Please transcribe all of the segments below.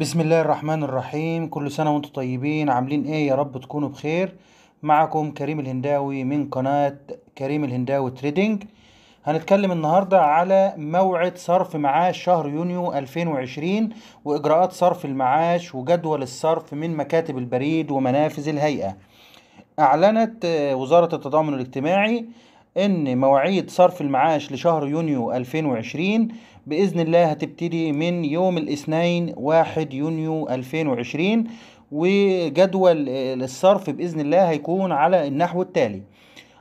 بسم الله الرحمن الرحيم كل سنة وانتم طيبين عاملين ايه يا رب تكونوا بخير معكم كريم الهنداوي من قناة كريم الهنداوي تريدينج هنتكلم النهاردة على موعد صرف معاش شهر يونيو 2020 وإجراءات صرف المعاش وجدول الصرف من مكاتب البريد ومنافذ الهيئة أعلنت وزارة التضامن الاجتماعي ان مواعيد صرف المعاش لشهر يونيو 2020 باذن الله هتبتدي من يوم الاثنين واحد يونيو 2020 وجدول الصرف باذن الله هيكون على النحو التالي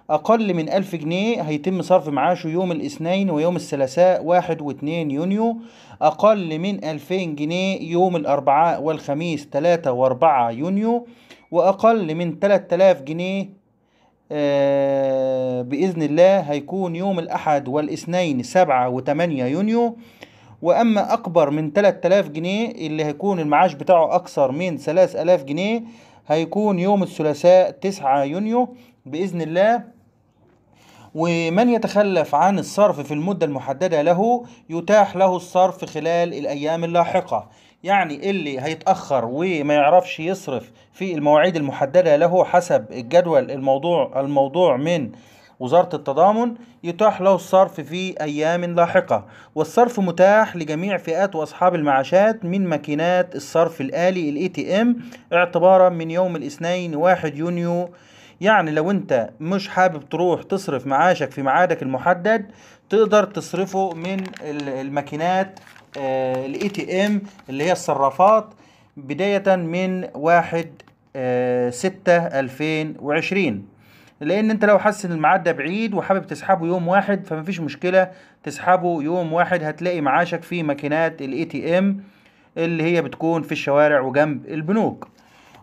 أقل من ألف جنيه هيتم صرف معاشه يوم الاثنين ويوم الثلاثاء واحد واتنين يونيو أقل من ألفين جنيه يوم الأربعاء والخميس تلاتة وأربعة يونيو وأقل من ثلاثة آلاف جنيه آه، بإذن الله هيكون يوم الأحد والاثنين سبعة وثمانية يونيو وأما أكبر من 3000 جنيه اللي هيكون المعاش بتاعه أكثر من 3000 جنيه هيكون يوم الثلاثاء 9 يونيو بإذن الله ومن يتخلف عن الصرف في المدة المحددة له يتاح له الصرف خلال الأيام اللاحقة يعني اللي هيتأخر وما يعرفش يصرف في المواعيد المحددة له حسب الجدول الموضوع الموضوع من وزارة التضامن يتاح له الصرف في أيام لاحقة والصرف متاح لجميع فئات وأصحاب المعاشات من ماكينات الصرف الآلي الاي تي ام اعتبارا من يوم الاثنين 1 يونيو يعني لو انت مش حابب تروح تصرف معاشك في ميعادك المحدد تقدر تصرفه من الماكينات الاي تي ام اللي هي الصرافات بداية من واحد آه، ستة ألفين وعشرين لان انت لو حاسس ان الميعاد ده بعيد وحابب تسحبه يوم واحد فمفيش مشكله تسحبه يوم واحد هتلاقي معاشك في ماكينات الاي تي ام اللي هي بتكون في الشوارع وجنب البنوك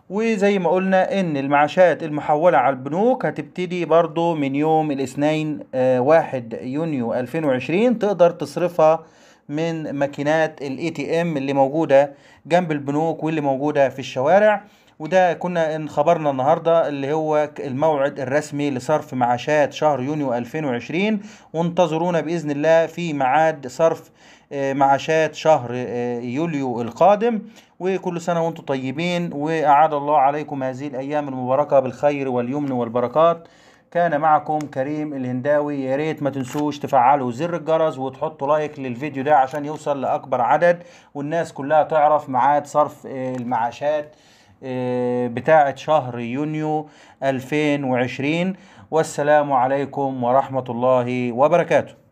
وزي ما قلنا ان المعاشات المحولة على البنوك هتبتدي برضو من يوم الاثنين آه، واحد يونيو 2020 تقدر تصرفها من ماكينات الاي تي ام اللي موجودة جنب البنوك واللي موجودة في الشوارع وده كنا ان خبرنا النهارده اللي هو الموعد الرسمي لصرف معاشات شهر يونيو 2020 وانتظرونا باذن الله في ميعاد صرف آه، معاشات شهر آه، يوليو القادم وكل سنه وانتم طيبين واعاد الله عليكم هذه الايام المباركه بالخير واليمن والبركات كان معكم كريم الهنداوي يا ريت ما تنسوش تفعلوا زر الجرس وتحطوا لايك للفيديو ده عشان يوصل لاكبر عدد والناس كلها تعرف ميعاد صرف آه، المعاشات آه، بتاعة شهر يونيو 2020 والسلام عليكم ورحمة الله وبركاته